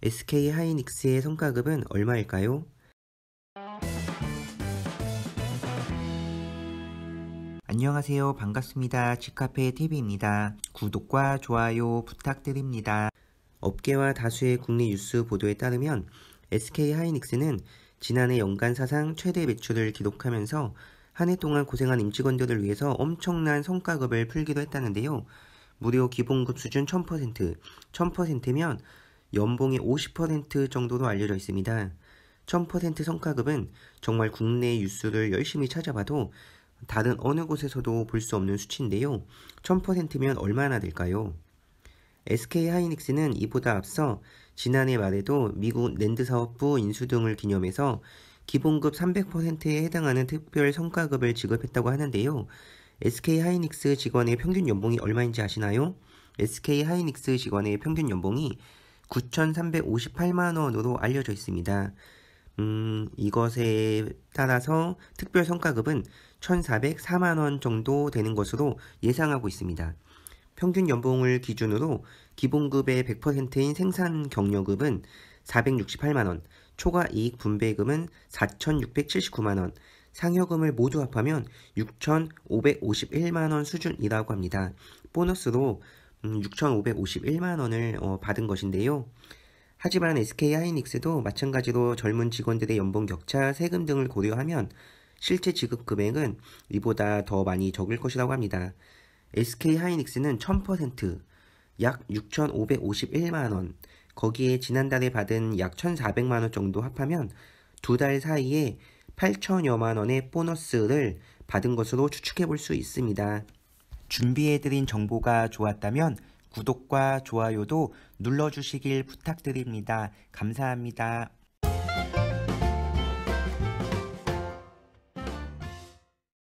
SK 하이닉스의 성과급은 얼마일까요? 안녕하세요. 반갑습니다. 지카페 TV입니다. 구독과 좋아요 부탁드립니다. 업계와 다수의 국내 뉴스 보도에 따르면 SK 하이닉스는 지난해 연간 사상 최대 매출을 기록하면서 한 해 동안 고생한 임직원들을 위해서 엄청난 성과급을 풀기도 했다는데요. 무료 기본급 수준 1000%, 1000%면 연봉의 50% 정도로 알려져 있습니다. 1000% 성과급은 정말 국내 뉴스를 열심히 찾아봐도 다른 어느 곳에서도 볼 수 없는 수치인데요. 1000%면 얼마나 될까요? SK 하이닉스는 이보다 앞서 지난해 말에도 미국 랜드 사업부 인수 등을 기념해서 기본급 300%에 해당하는 특별 성과급을 지급했다고 하는데요. SK 하이닉스 직원의 평균 연봉이 얼마인지 아시나요? SK 하이닉스 직원의 평균 연봉이 9,358만원으로 알려져 있습니다. 음, 이것에 따라서 특별 성과급은 1,404만원 정도 되는 것으로 예상하고 있습니다. 평균 연봉을 기준으로 기본급의 100%인 생산 경력급은 468만원, 초과 이익 분배금은 4,679만원, 상여금을 모두 합하면 6,551만원 수준이라고 합니다. 보너스로 음, 6,551만 원을 어, 받은 것인데요. 하지만 SK 하이닉스도 마찬가지로 젊은 직원들의 연봉 격차, 세금 등을 고려하면 실제 지급 금액은 이보다 더 많이 적을 것이라고 합니다. SK 하이닉스는 1000%, 약 6,551만 원, 거기에 지난달에 받은 약 1,400만 원 정도 합하면 두 달 사이에 8천여만 원의 보너스를 받은 것으로 추측해 볼 수 있습니다. 준비해드린 정보가 좋았다면 구독과 좋아요도 눌러주시길 부탁드립니다. 감사합니다.